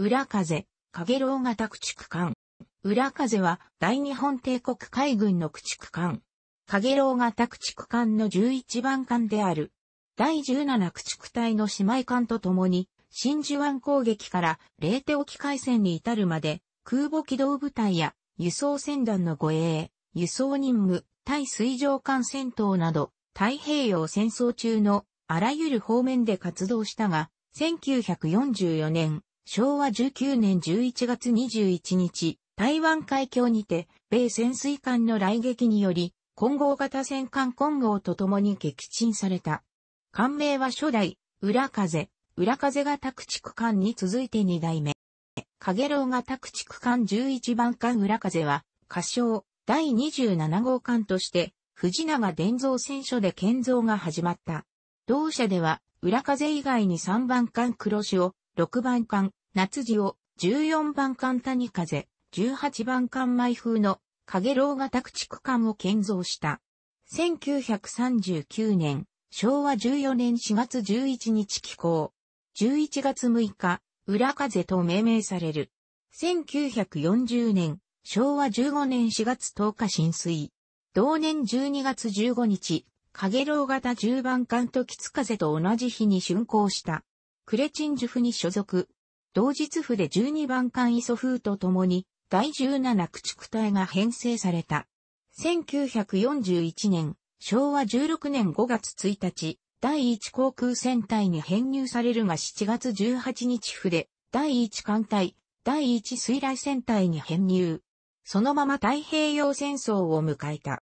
裏風、影楼型駆逐艦。裏風は大日本帝国海軍の駆逐艦。影楼型駆逐艦の11番艦である。第17駆逐隊の姉妹艦と共に、真珠湾攻撃からレーテ沖海戦に至るまで、空母機動部隊や輸送船団の護衛、輸送任務、対水上艦戦闘など、太平洋戦争中のあらゆる方面で活動したが、1944年、昭和19年11月21日、台湾海峡にて、米潜水艦の来撃により、混合型戦艦混合と共に撃沈された。艦名は初代、裏風、裏風が宅地艦に続いて2代目。影楼が宅地艦11番艦裏風は、仮称、第27号艦として、藤永伝蔵戦所で建造が始まった。同社では、裏風以外に3番艦黒潮、6番艦、夏地を14番艦谷風、18番艦舞風の影楼型駆逐艦を建造した。1939年、昭和14年4月11日寄港。11月6日、裏風と命名される。1940年、昭和15年4月10日浸水。同年12月15日、影楼型10番艦と吉風と同じ日に竣工した。クレチンジュフに所属、同日府で12番艦磯風と共に、第17駆逐隊が編成された。1941年、昭和16年5月1日、第1航空戦隊に編入されるが7月18日府で、第1艦隊、第1水雷戦隊に編入。そのまま太平洋戦争を迎えた。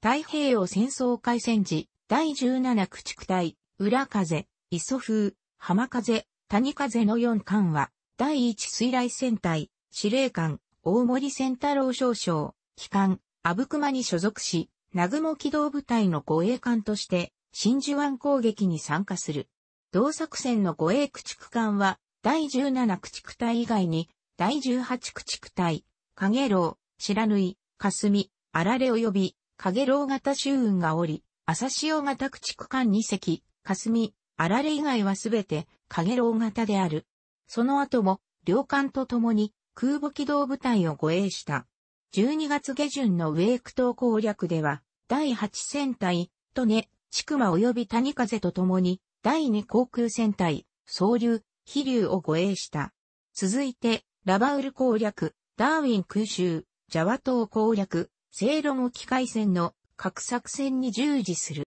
太平洋戦争開戦時、第17駆逐隊、裏風、磯風、浜風、谷風の4巻は、第一水雷戦隊、司令官、大森仙太郎少将、機関、阿武隈に所属し、南雲機動部隊の護衛艦として、真珠湾攻撃に参加する。同作戦の護衛駆逐艦は、第17駆逐隊以外に、第18駆逐隊、影楼、白縫、い、霞、あられ及び、影楼型周雲がおり、朝潮型駆逐艦2隻、霞、あられ以外はすべて、影楼型である。その後も、両艦と共に空母機動部隊を護衛した。12月下旬のウェイク島攻略では、第8戦隊、トネ、チクマ及び谷風と共に、第2航空戦隊、総流、飛竜を護衛した。続いて、ラバウル攻略、ダーウィン空襲、ジャワ島攻略、セイロン機械戦の各作戦に従事する。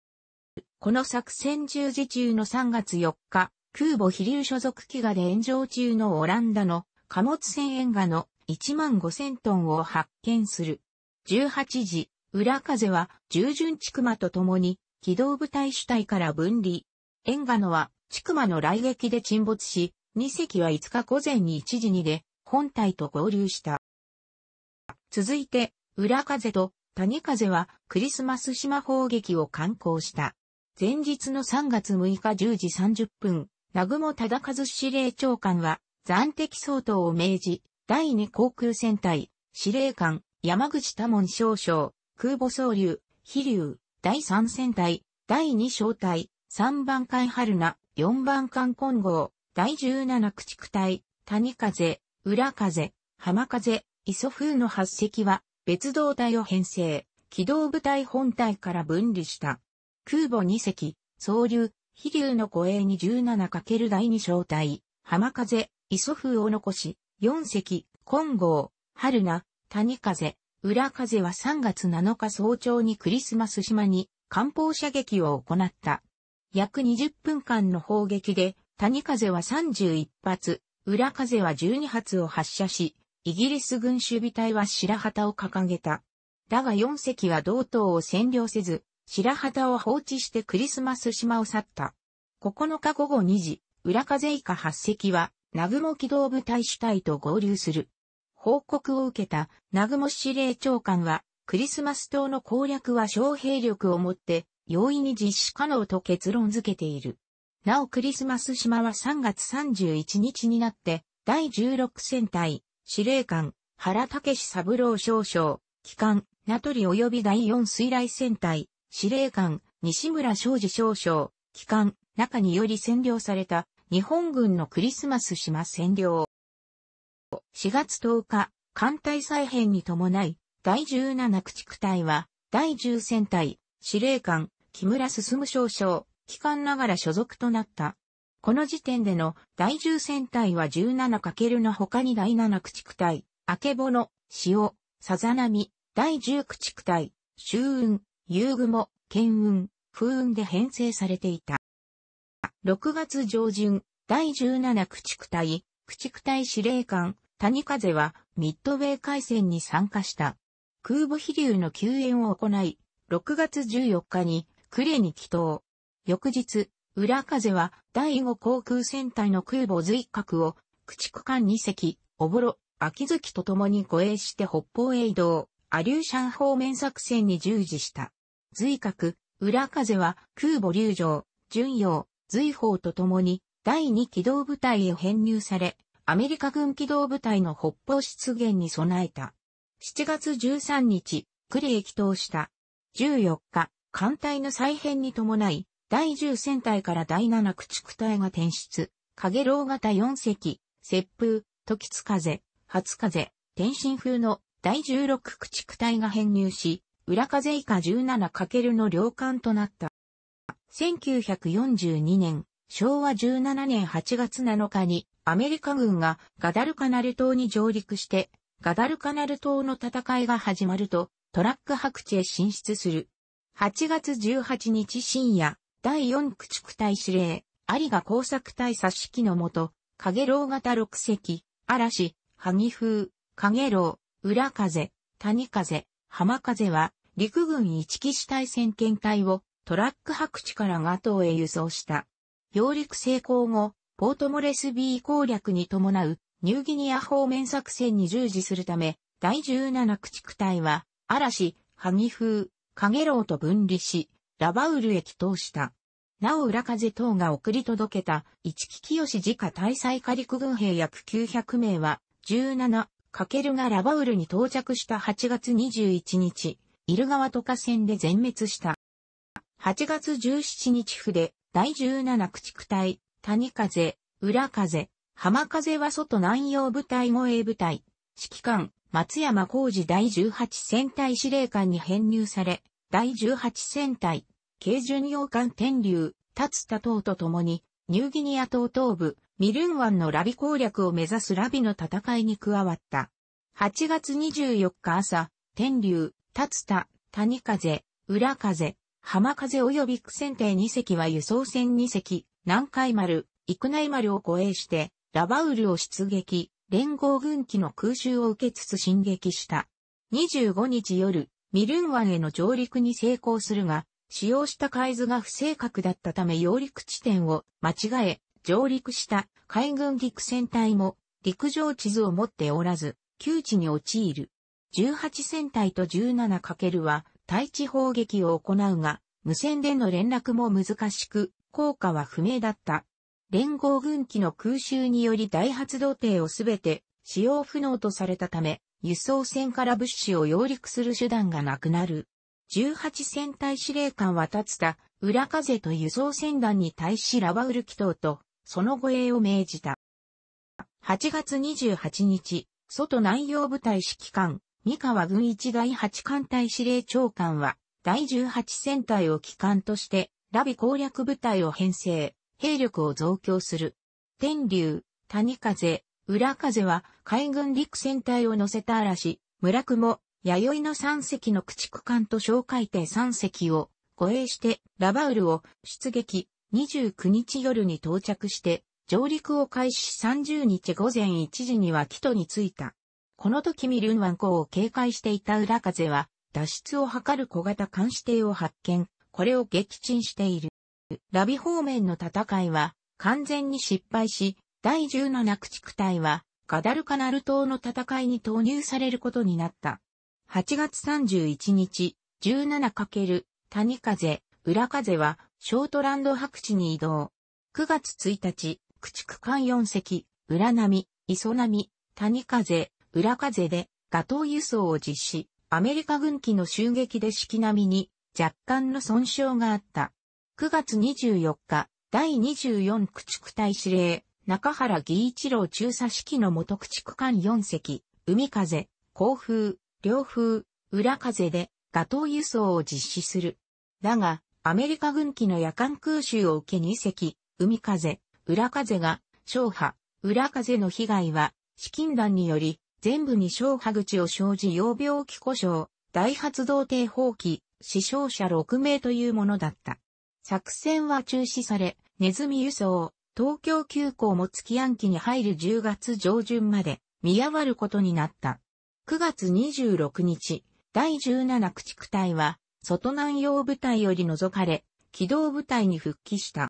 この作戦従事中の3月4日、空母飛竜所属飢餓で炎上中のオランダの貨物船沿岸の1万5000トンを発見する。18時、裏風は従順地熊と共に機動部隊主体から分離。沿岸のは地熊の来撃で沈没し、2隻は5日午前に1時にで本体と合流した。続いて、裏風と谷風はクリスマス島砲撃を観光した。前日の3月6日10時30分、南雲忠和司令長官は、暫敵相当を命じ、第二航空戦隊、司令官、山口多門少将、空母総流、飛竜、第三戦隊、第二小隊、三番艦春菜、四番艦混合、第十七駆逐隊、谷風、裏風、浜風、磯風の8隻は、別動隊を編成、機動部隊本隊から分離した。空母2隻、総流、飛龍の護衛に 17× 第2小隊、浜風、磯風を残し、4隻、金剛、春名、谷風、裏風は3月7日早朝にクリスマス島に艦砲射撃を行った。約20分間の砲撃で、谷風は31発、裏風は12発を発射し、イギリス軍守備隊は白旗を掲げた。だが4隻は同等を占領せず、白旗を放置してクリスマス島を去った。9日午後2時、浦風以下8隻は、南雲機動部隊主体と合流する。報告を受けた、南雲司令長官は、クリスマス島の攻略は小兵力をもって、容易に実施可能と結論付けている。なおクリスマス島は3月31日になって、第16戦隊、司令官、原武三郎少将、機関、名取及び第4水雷戦隊、司令官、西村昌司少将、機関、中により占領された日本軍のクリスマス島占領。4月10日、艦隊再編に伴い、第17駆逐隊は、第10戦隊、司令官、木村進少将、機関ながら所属となった。この時点での第10戦隊は 17× の他に第7駆逐隊、明けぼの、塩、さざなみ、第10駆逐隊、周雲、遊具も、剣運、風運で編成されていた。6月上旬、第17駆逐隊、駆逐隊司令官、谷風は、ミッドウェー海戦に参加した。空母飛竜の救援を行い、6月14日に、呉に帰島。翌日、浦風は、第5航空戦隊の空母随格を、駆逐艦2隻、おぼろ、秋月と共に護衛して北方へ移動、アリューシャン方面作戦に従事した。随格、裏風は空母流城、巡洋、随砲と共に第2機動部隊へ編入され、アメリカ軍機動部隊の北方出現に備えた。7月13日、ク駅へした。14日、艦隊の再編に伴い、第10戦隊から第7駆逐隊が転出。影楼型4隻、接風、時津風、初風、天津風の第16駆逐隊が編入し、浦風以下 17× の両艦となった。1942年、昭和17年8月7日にアメリカ軍がガダルカナル島に上陸して、ガダルカナル島の戦いが始まると、トラック白地へ進出する。8月18日深夜、第4駆逐隊司令、有賀工作隊察指揮のもと、影楼型6隻、嵐、萩風、影楼、裏風、谷風、浜風は陸軍一騎士体戦艦隊をトラック白地からガトーへ輸送した。揚陸成功後、ポートモレスビー攻略に伴うニューギニア方面作戦に従事するため、第17駆逐隊は嵐、萩風、影楼と分離し、ラバウルへ帰投した。なお裏風等が送り届けた、一木清志自家大災下陸軍兵約900名は、17、カケルがラバウルに到着した8月21日、イルガワト河戦で全滅した。8月17日筆、第17駆逐隊、谷風、裏風、浜風は外南洋部隊護衛部隊、指揮官、松山浩二第18戦隊司令官に編入され、第18戦隊、軽巡洋艦天竜、立田島と共に、ニューギニア島東部、ミルン湾のラビ攻略を目指すラビの戦いに加わった。8月24日朝、天竜、竜田、谷風、浦風、浜風及び苦戦艇2隻は輸送船2隻、南海丸、幾内丸を護衛して、ラバウルを出撃、連合軍機の空襲を受けつつ進撃した。25日夜、ミルン湾への上陸に成功するが、使用した海図が不正確だったため揚陸地点を間違え、上陸した海軍陸戦隊も陸上地図を持っておらず、窮地に陥る。18戦隊と 17× は対地砲撃を行うが、無線での連絡も難しく、効果は不明だった。連合軍機の空襲により大発動艇をすべて使用不能とされたため、輸送船から物資を揚陸する手段がなくなる。18戦隊司令官は立つた、裏風と輸送船団に対しラバウル機筒とその護衛を命じた。8月28日、外南洋部隊指揮官、三河軍一第八艦隊司令長官は、第18戦隊を機関として、ラビ攻略部隊を編成、兵力を増強する。天竜、谷風、浦風は海軍陸戦隊を乗せた嵐、村雲、弥生の三隻の駆逐艦と紹介。艇三隻を護衛してラバウルを出撃、29日夜に到着して、上陸を開始30日午前1時には帰途に着いた。この時ミルン湾港を警戒していた裏風は、脱出を図る小型艦指定を発見、これを撃沈している。ラビ方面の戦いは完全に失敗し、第17駆逐隊はガダルカナル島の戦いに投入されることになった。8月31日、17× 谷風、裏風はショートランド白地に移動。9月1日、駆逐艦4隻、裏波、磯波、谷風、裏風で、ガトー輸送を実施、アメリカ軍機の襲撃で式並みに若干の損傷があった。9月24日、第24駆逐隊司令、中原義一郎中佐指揮の元駆逐艦4隻、海風、航風、両風、裏風で、ガトー輸送を実施する。だが、アメリカ軍機の夜間空襲を受け2隻、海風、裏風が、小波、裏風の被害は、資金団により、全部に小波口を生じ要病気故障、大発動艇放棄、死傷者6名というものだった。作戦は中止され、ネズミ輸送、東京急行も月暗記に入る10月上旬まで、見合わることになった。9月26日、第17駆逐隊は、外南洋部隊より除かれ、機動部隊に復帰した。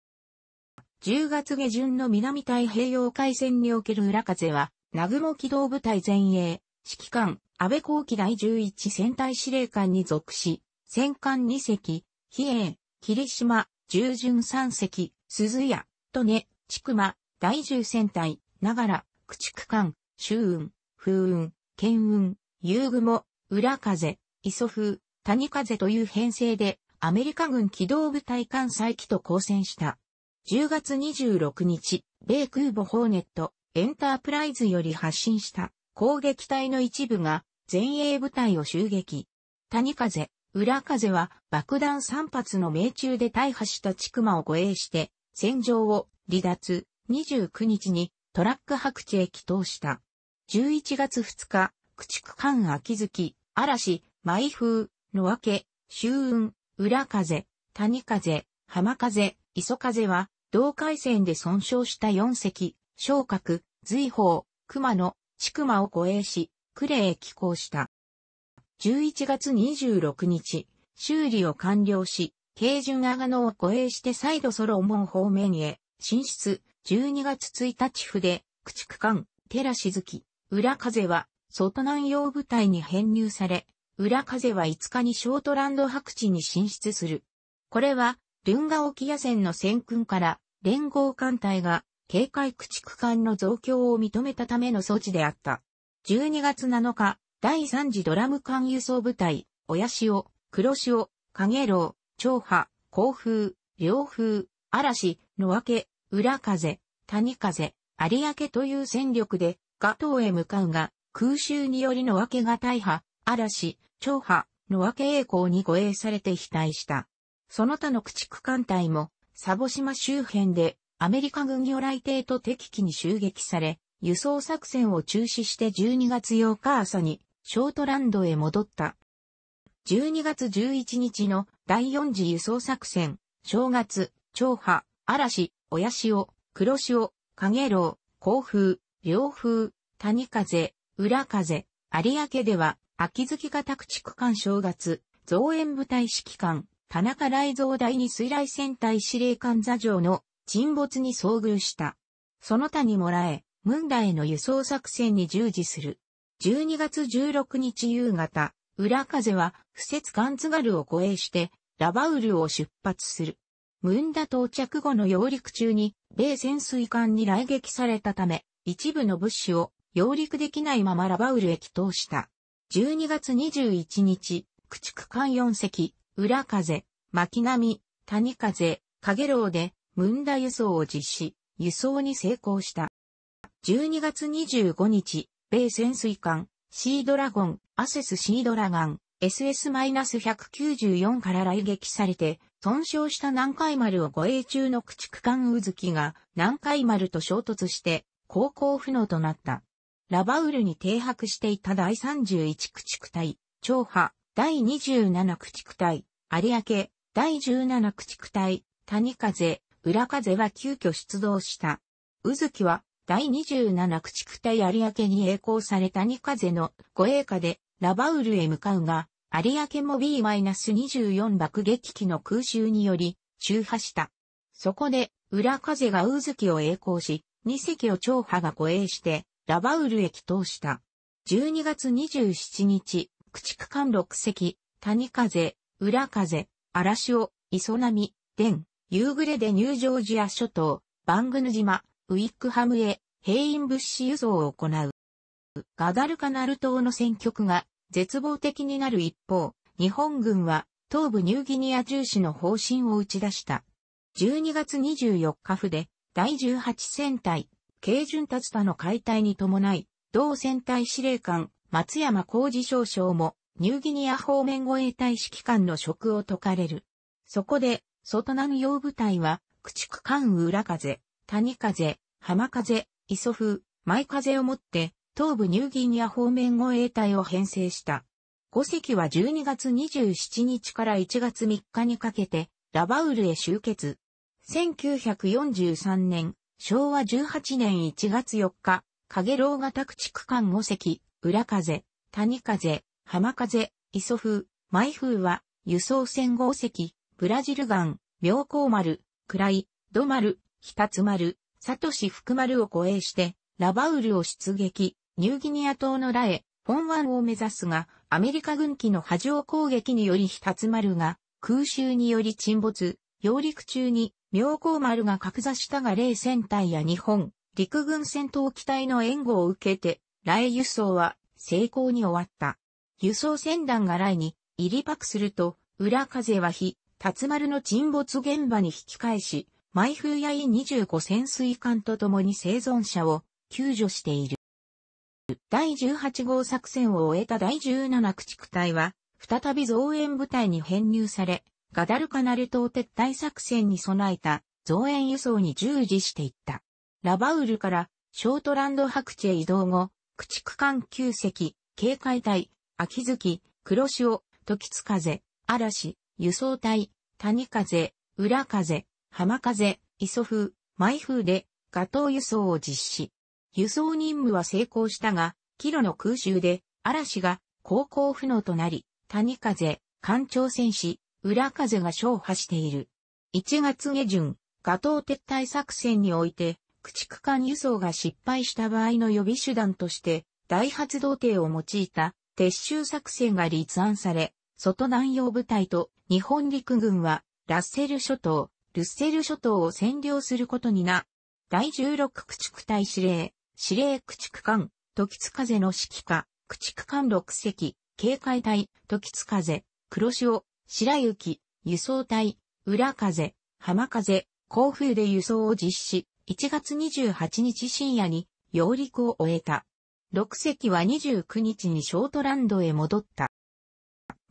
10月下旬の南太平洋海戦における裏風は、南雲機動部隊前衛、指揮官、安倍後期第11戦隊司令官に属し、戦艦2隻、比叡、霧島、従順3隻、鈴屋、利根、千曲、第10戦隊、ながら、駆逐艦、周雲、風雲、剣雲、遊雲、裏風、磯風、谷風という編成で、アメリカ軍機動部隊艦載機と交戦した。10月26日、米空母ホーネット、エンタープライズより発進した攻撃隊の一部が前衛部隊を襲撃。谷風、裏風は爆弾3発の命中で大破した千間を護衛して、戦場を離脱、29日にトラック白地へ帰投した。11月2日、駆逐艦秋月、嵐、舞風、野分け、周雲、裏風、谷風、浜風、磯風は、同海戦で損傷した4隻、昇格、随宝、熊野、千熊を護衛し、呉へ寄港した。11月26日、修理を完了し、軽巡長野を護衛して再度ソロン方面へ、進出、12月1日府で、駆逐艦、寺ラシ裏風は、外南洋部隊に編入され、浦風は5日にショートランド白地に進出する。これは、ルンガ沖野戦の戦訓から連合艦隊が警戒駆逐艦の増強を認めたための措置であった。12月7日、第3次ドラム艦輸送部隊、親潮、黒潮、影楼、長波、甲風、両風、嵐、野分け、裏風、谷風、有明という戦力で、ガトーへ向かうが、空襲によりの分けが大破、嵐、長波、の分け栄光に護衛されて被体した。その他の駆逐艦隊も、サボ島周辺で、アメリカ軍魚雷艇と敵機に襲撃され、輸送作戦を中止して12月8日朝に、ショートランドへ戻った。12月11日の第4次輸送作戦、正月、長波、嵐、親潮、黒潮、影楼、甲風、両風、谷風、裏風、有明では、秋月型駆逐艦正月、増援部隊指揮官、田中雷蔵第二水雷戦隊司令官座上の沈没に遭遇した。その他にもらえ、ムンダへの輸送作戦に従事する。12月16日夕方、浦風は、不設ガン軽ガルを護衛して、ラバウルを出発する。ムンダ到着後の揚陸中に、米潜水艦に来撃されたため、一部の物資を揚陸できないままラバウルへ帰投した。12月21日、駆逐艦4隻、裏風、巻波、谷風、影楼で、ムンダ輸送を実施、輸送に成功した。12月25日、米潜水艦、シードラゴン、アセスシードラガン、SS-194 から来撃されて、損傷した南海丸を護衛中の駆逐艦うずきが、南海丸と衝突して、航行不能となった。ラバウルに停泊していた第31駆逐隊、長波、第27駆逐隊、有明、第17駆逐隊、谷風、裏風は急遽出動した。宇月は、第27駆逐隊有明に栄光され谷風の護衛下で、ラバウルへ向かうが、有明も B-24 爆撃機の空襲により、中破した。そこで、裏風が宇月を栄光し、2隻を長波が護衛して、ラバウル駅通した。12月27日、駆逐艦6隻、谷風、浦風、荒潮、磯波、伝、夕暮れでニュージョージア諸島、バングヌ島、ウィックハムへ、兵員物資輸送を行う。ガダルカナル島の戦局が絶望的になる一方、日本軍は東部ニューギニア重視の方針を打ち出した。12月24日府で第18戦隊慶順達田の解体に伴い、同戦隊司令官、松山浩二少将も、ニューギニア方面護衛隊指揮官の職を解かれる。そこで、外南洋部隊は、駆逐艦浦風、谷風、浜風、磯風、舞風をもって、東部ニューギニア方面護衛隊を編成した。五隻は12月27日から1月3日にかけて、ラバウルへ集結。1943年、昭和18年1月4日、影楼型区地区間5隻、裏風、谷風、浜風、磯風、舞風は、輸送船5隻、ブラジル岩、妙高丸、い、土丸、たつ丸、サトシ福丸を護衛して、ラバウルを出撃、ニューギニア島のラエ、本湾を目指すが、アメリカ軍機の波状攻撃により日立丸が空襲により沈没、揚陸中に、妙高丸が格座したが零戦隊や日本、陸軍戦闘機体の援護を受けて、雷輸送は成功に終わった。輸送船団が雷に入りパクすると、裏風は火、竜丸の沈没現場に引き返し、毎風や E25 潜水艦と共に生存者を救助している。第18号作戦を終えた第17駆逐隊は、再び増援部隊に編入され、ガダルカナル島撤退作戦に備えた増援輸送に従事していった。ラバウルからショートランド白地へ移動後、駆逐艦9隻、警戒隊、秋月、黒潮、時津風、嵐、輸送隊、谷風、裏風、浜風、磯風、舞風で、ガトー輸送を実施。輸送任務は成功したが、キロの空襲で、嵐が航行不能となり、谷風、艦長戦士、裏風が勝破している。1月下旬、画頭撤退作戦において、駆逐艦輸送が失敗した場合の予備手段として、大発動艇を用いた撤収作戦が立案され、外南洋部隊と日本陸軍は、ラッセル諸島、ルッセル諸島を占領することにな、第16駆逐隊司令、司令駆逐艦、時津風の指揮下、駆逐艦6隻、警戒隊、時津風、黒潮、白雪、輸送隊、裏風、浜風、甲風で輸送を実施、1月28日深夜に揚陸を終えた。6隻は29日にショートランドへ戻った。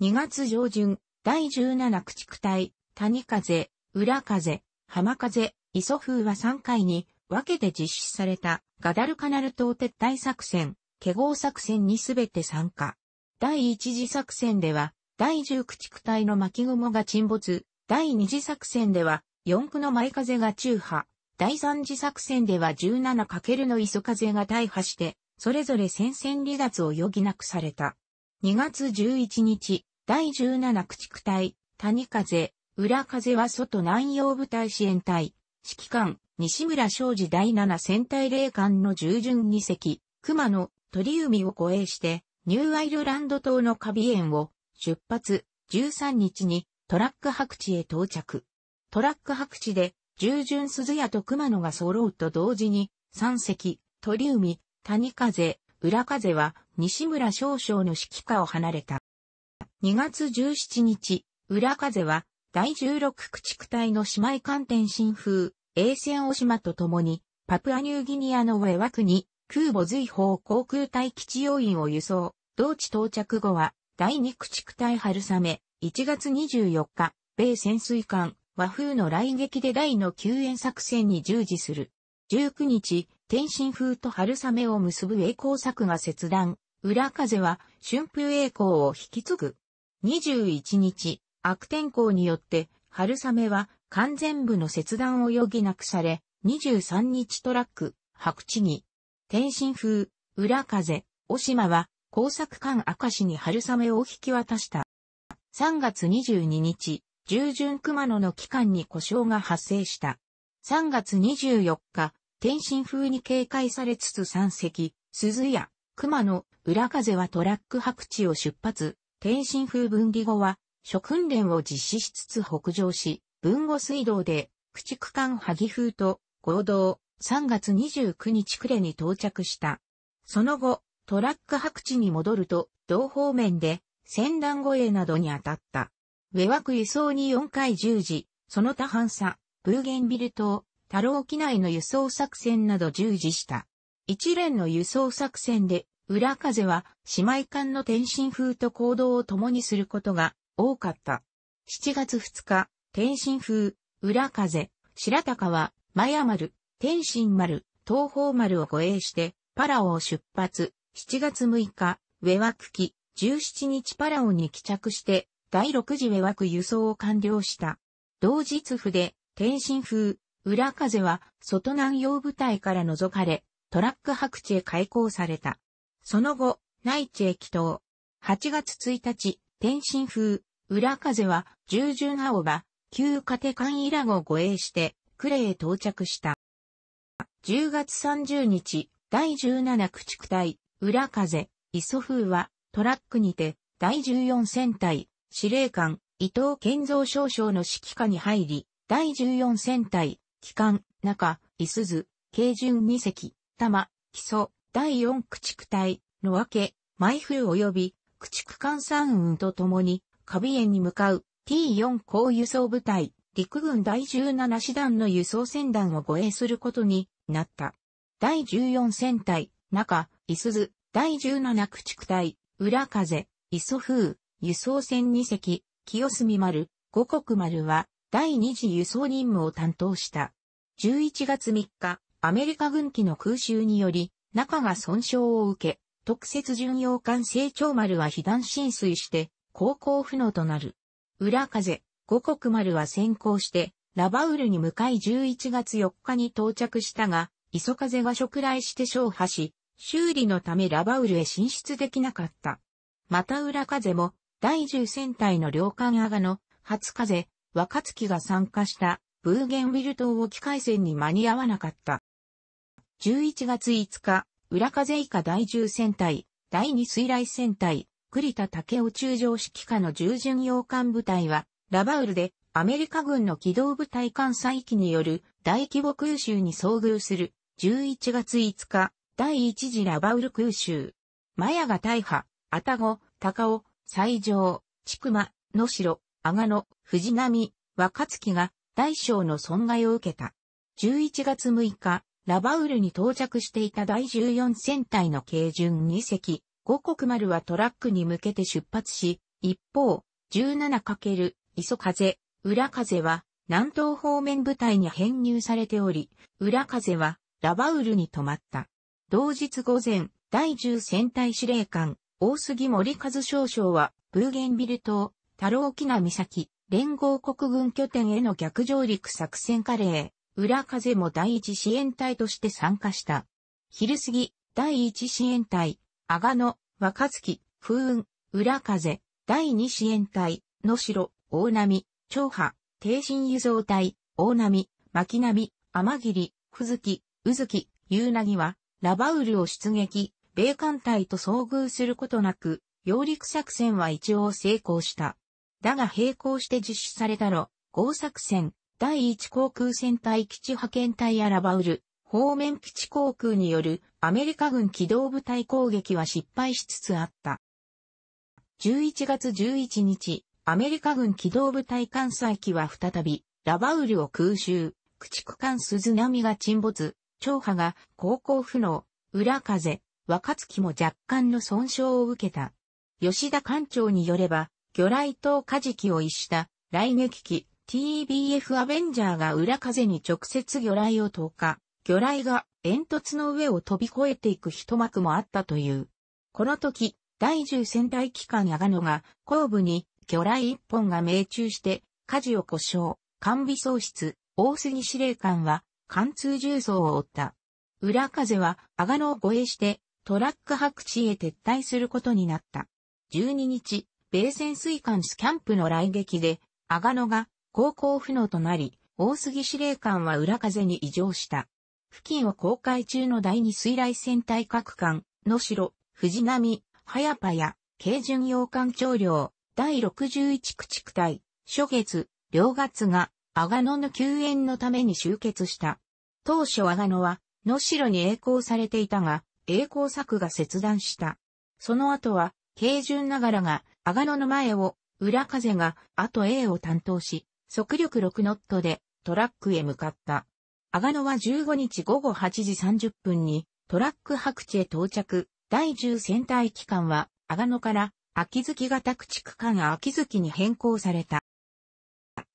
2月上旬、第17駆逐隊、谷風、裏風、浜風、磯風は3回に分けて実施されたガダルカナル島撤退作戦、ケゴ作戦にすべて参加。第一次作戦では第10駆逐隊の巻雲が沈没、第2次作戦では4区の前風が中波、第3次作戦では 17× の磯風が大破して、それぞれ戦線離脱を余儀なくされた。2月11日、第17駆逐隊、谷風、裏風は外南洋部隊支援隊、指揮官、西村昌司第7戦隊霊艦の従順二隻、熊野、鳥海を護衛して、ニューアイルランド島のカビ園を出発、13日にトラック白地へ到着。トラック白地で、従順鈴屋と熊野が揃うと同時に、三隻、鳥海、谷風、浦風は、西村少将の指揮下を離れた。2月17日、浦風は、第16駆逐隊の姉妹艦艇新風、永戦大島と共に、パプアニューギニアの上枠に、空母随砲航空隊基地要員を輸送、同地到着後は、第2駆逐隊春雨、1月24日、米潜水艦、和風の来撃で大の救援作戦に従事する。19日、天津風と春雨を結ぶ栄光作が切断、裏風は春風栄光を引き継ぐ。21日、悪天候によって、春雨は完全部の切断を余儀なくされ、23日トラック、白地に、天津風、裏風、お島は工作艦明石に春雨を引き渡した。3月22日、従順熊野の期間に故障が発生した。3月24日、天津風に警戒されつつ山積、鈴や熊野、裏風はトラック白地を出発、天津風分離後は、諸訓練を実施しつつ北上し、文後水道で、駆逐艦萩風と合同、3月29日暮れに到着した。その後、トラック白地に戻ると、同方面で、戦乱護衛などに当たった。ウェワク輸送に4回十字、その他半差、ブーゲンビル島、タロー機内の輸送作戦など従事した。一連の輸送作戦で、裏風は姉妹艦の天津風と行動を共にすることが多かった。7月2日、天津風、裏風、白鷹は、マヤ丸、天津丸、東方丸を護衛して、パラオを出発、7月6日、ウェワク機、17日パラオに帰着して、第6次ウェワク輸送を完了した。同日府で、天津風、裏風は、外南洋部隊から除かれ、トラック白地へ開港された。その後、内地へ帰島。8月1日、天津風、裏風は、従順青葉、旧カテカンイラゴを護衛して、クレへ到着した。10月30日、第17駆逐隊、裏風、磯風は、トラックにて、第14戦隊、司令官、伊藤健造少将の指揮下に入り、第14戦隊、機関、中、伊鈴、軽順二隻、玉、基礎、第4駆逐隊、の分け、毎風及び、駆逐艦三運と共に、カビ園に向かう T4 高輸送部隊、陸軍第17師団の輸送船団を護衛することになった。第14戦隊、中、いすず、第17駆逐隊、浦風、磯風、輸送船2隻、清澄丸、五国丸は、第二次輸送任務を担当した。11月3日、アメリカ軍機の空襲により、中が損傷を受け、特設巡洋艦成長丸は被弾浸水して、航行不能となる。浦風、五国丸は先行して、ラバウルに向かい11月4日に到着したが、磯風が食来して消破し、修理のためラバウルへ進出できなかった。また裏風も、第10戦隊の両艦アガの、初風、若月が参加した、ブーゲンウィル島沖海戦に間に合わなかった。11月5日、裏風以下第10戦隊、第2水雷戦隊、栗田武雄中将指揮下の従順洋艦部隊は、ラバウルでアメリカ軍の機動部隊艦載機による大規模空襲に遭遇する11月5日第一次ラバウル空襲。マヤが大破、アタゴ、タカオ、西条、アガノ、フジナミ、藤波、若月が大小の損害を受けた。11月6日、ラバウルに到着していた第14戦隊の軽巡2隻、五国丸はトラックに向けて出発し、一方、17× 磯風、裏風は南東方面部隊に編入されており、裏風はラバウルに止まった。同日午前、第10戦隊司令官、大杉森和少将は、ブーゲンビル島、太郎沖名岬、連合国軍拠点への逆上陸作戦カレー、裏風も第一支援隊として参加した。昼過ぎ、第一支援隊、阿賀野、若月、風雲、裏風、第二支援隊、野城、大波、長波、低神輸送隊、大波、巻波、天霧、ふずき、うずき、夕なぎは、ラバウルを出撃、米艦隊と遭遇することなく、揚陸作戦は一応成功した。だが並行して実施されたろ、合作戦、第1航空戦隊基地派遣隊やラバウル、方面基地航空によるアメリカ軍機動部隊攻撃は失敗しつつあった。11月11日、アメリカ軍機動部隊艦載機は再び、ラバウルを空襲、駆逐艦鈴波が沈没、長波が高校不能、裏風、若月も若干の損傷を受けた。吉田艦長によれば、魚雷島カジキを逸した雷撃機 TBF アベンジャーが裏風に直接魚雷を投下、魚雷が煙突の上を飛び越えていく一幕もあったという。この時、第10戦隊機関ガ野が後部に魚雷一本が命中して火事を故障、完備喪失、大杉司令官は貫通重装を負った。浦風は阿賀野を護衛してトラック白地へ撤退することになった。12日、米潜水艦スキャンプの来撃で、阿賀野が航行不能となり、大杉司令官は浦風に異常した。付近を航海中の第二水雷戦隊各艦、野城、藤波、早パや、軽巡洋艦長領、第61駆逐隊、初月、両月が、阿賀野の救援のために集結した。当初阿賀野は、能城に栄光されていたが、栄光作が切断した。その後は、軽順ながらが、阿賀野の前を、裏風が、後 A を担当し、速力6ノットで、トラックへ向かった。阿賀野は15日午後8時30分に、トラック白地へ到着。第10戦隊機関は、阿賀野から、秋月型駆逐艦秋月に変更された。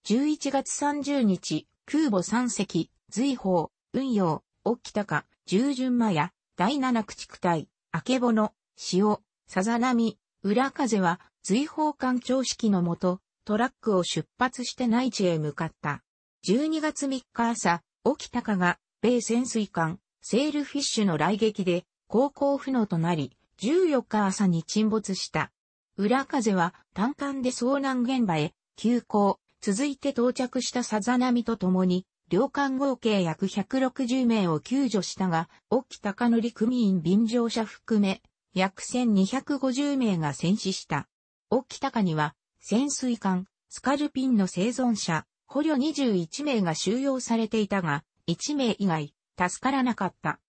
11月30日、空母三隻、随砲、運用、沖高、十順間や、第七駆逐隊、明けぼの、潮、さざ波、裏風は、随砲艦長式のもと、トラックを出発して内地へ向かった。12月3日朝、沖高が、米潜水艦、セールフィッシュの来撃で、航行不能となり、14日朝に沈没した。裏風は、単艦で遭難現場へ、急行、続いて到着したさざ波と共に、両艦合計約160名を救助したが、沖高則組員便乗者含め、約1250名が戦死した。沖高には、潜水艦、スカルピンの生存者、捕虜21名が収容されていたが、1名以外、助からなかった。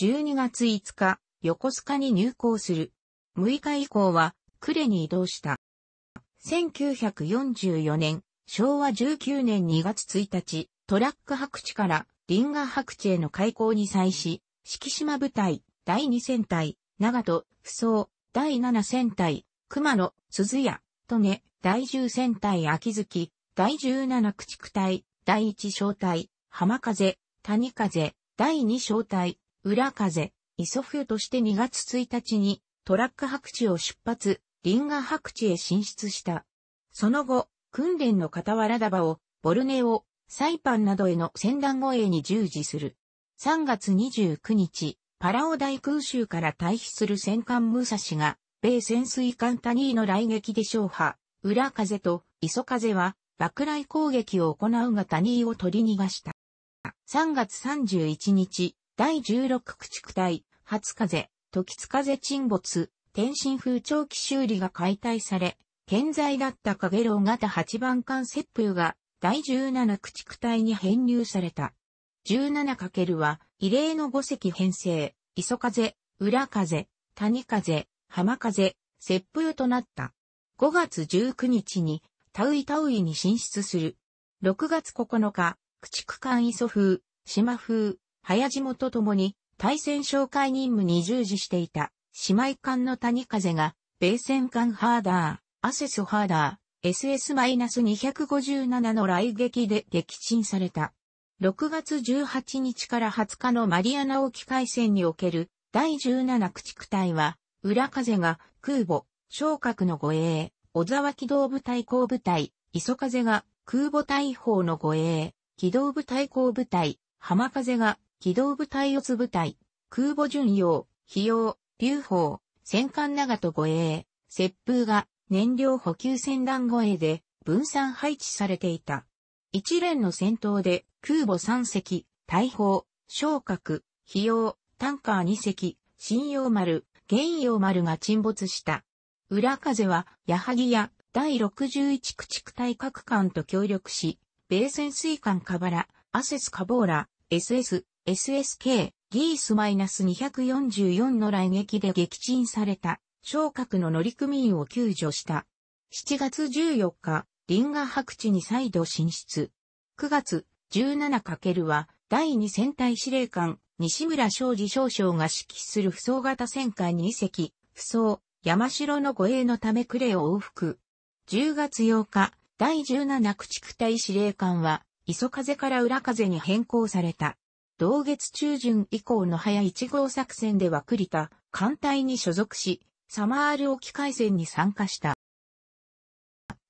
12月5日、横須賀に入港する。6日以降は、呉に移動した。1944年、昭和19年2月1日、トラック白地からリンガ白地への開港に際し、四季島部隊、第2戦隊、長戸、不装、第7戦隊、熊野、鈴屋、利根、第10戦隊秋月、第17駆逐隊、第1小隊、浜風、谷風、第2小隊、裏風、磯風として2月1日にトラック白地を出発、リンガ白地へ進出した。その後、訓練の傍らダバを、ボルネオ、サイパンなどへの戦団護衛に従事する。3月29日、パラオ大空襲から退避する戦艦ムーサ氏が、米潜水艦タニーの来撃で勝破、裏風と磯風は、爆雷攻撃を行うがタニーを取り逃がした。3月31日、第16駆逐隊、初風、時津風沈没、天津風長期修理が解体され、健在だったカゲロウ型8番艦雪風が第17駆逐隊に編入された。17× は異例の5隻編成、磯風、裏風、谷風、浜風、雪風となった。5月19日にタウイタウイに進出する。6月9日、駆逐艦磯風、島風、早島ともに対戦紹介任務に従事していた姉妹艦の谷風が米戦艦ハーダー、アセス・ハーダー、SS-257 の雷撃で撃沈された。6月18日から20日のマリアナ沖海戦における第17駆逐隊は、裏風が空母、昇格の護衛、小沢機動部隊後部隊、磯風が空母大砲の護衛、機動部隊後部隊、浜風が機動部隊四つ部隊、空母巡洋、飛用、流砲、戦艦長と護衛、接風が燃料補給船団護衛で分散配置されていた。一連の戦闘で空母3隻、大砲、昇格、費用、タンカー2隻、新洋丸、原洋丸が沈没した。裏風は、矢作や第61駆逐隊各艦と協力し、米潜水艦カバラ、アセスカボーラ、SS、SSK、ギース -244 の来撃で撃沈された。昇格の乗組員を救助した。7月14日、リンガ白地に再度進出。9月 17× は、第2戦隊司令官、西村昌司少将が指揮する不装型戦艦2隻、不装、山城の護衛のため呉を往復。10月8日、第17駆逐隊司令官は、磯風から裏風に変更された。同月中旬以降の早1号作戦では栗田、艦隊に所属し、サマール沖海戦に参加した。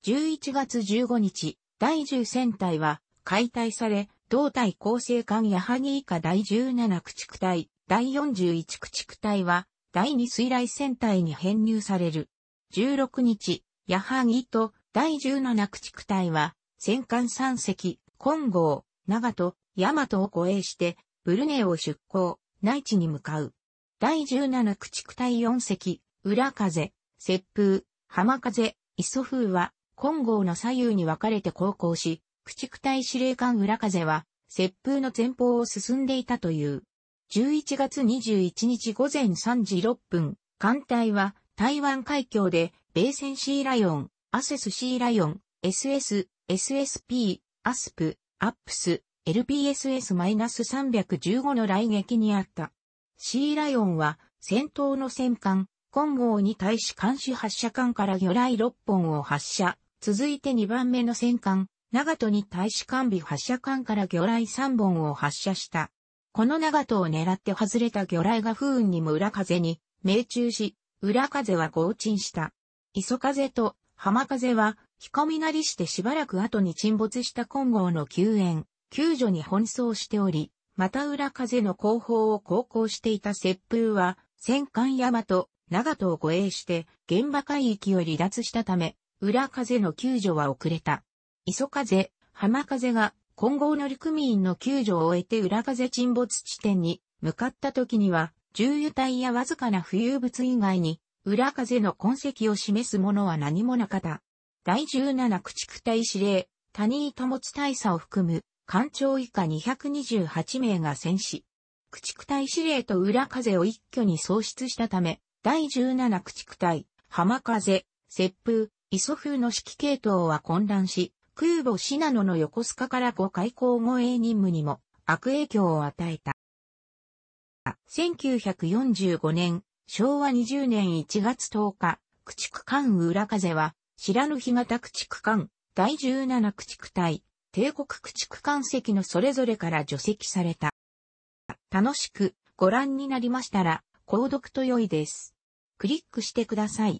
11月15日、第10戦隊は解体され、同隊構成艦やはぎ以下第17駆逐隊、第41駆逐隊は第2水雷戦隊に編入される。16日、やはぎと第17駆逐隊は戦艦3隻、金剛、長門、大和を護衛して、ブルネーを出港、内地に向かう。第17駆逐隊4隻、裏風、雪風、浜風、磯風は、金剛の左右に分かれて航行し、駆逐隊司令官裏風は、雪風の前方を進んでいたという。11月21日午前3時6分、艦隊は台湾海峡で、米戦シーライオン、アセスシーライオン、SS、SSP、アスプ、アップス、LPSS-315 の来撃にあった。シーライオンは戦闘の戦艦、金剛に対し監視発射艦から魚雷6本を発射。続いて2番目の戦艦、長門に対し艦尾発射艦から魚雷3本を発射した。この長門を狙って外れた魚雷が風雲にも裏風に命中し、裏風は合沈した。磯風と浜風は、ひこみなりしてしばらく後に沈没した金剛の救援、救助に奔走しており、また裏風の後方を航行していた雪風は、戦艦山と長門を護衛して現場海域を離脱したため、裏風の救助は遅れた。磯風、浜風が混合乗組員の救助を終えて裏風沈没地点に向かった時には、重油体やわずかな浮遊物以外に、裏風の痕跡を示すものは何もなかった。第17駆逐隊司令、谷井保大佐を含む、艦長以下228名が戦死。駆逐隊司令と裏風を一挙に喪失したため、第17駆逐隊、浜風、雪風、磯風の指揮系統は混乱し、空母シナノの横須賀から5開港護衛任務にも悪影響を与えた。1945年、昭和20年1月10日、駆逐艦浦風は、白ぬ干潟駆逐艦、第17駆逐隊、帝国駆逐艦籍のそれぞれから除籍された。楽しくご覧になりましたら、購読と良いです。クリックしてください。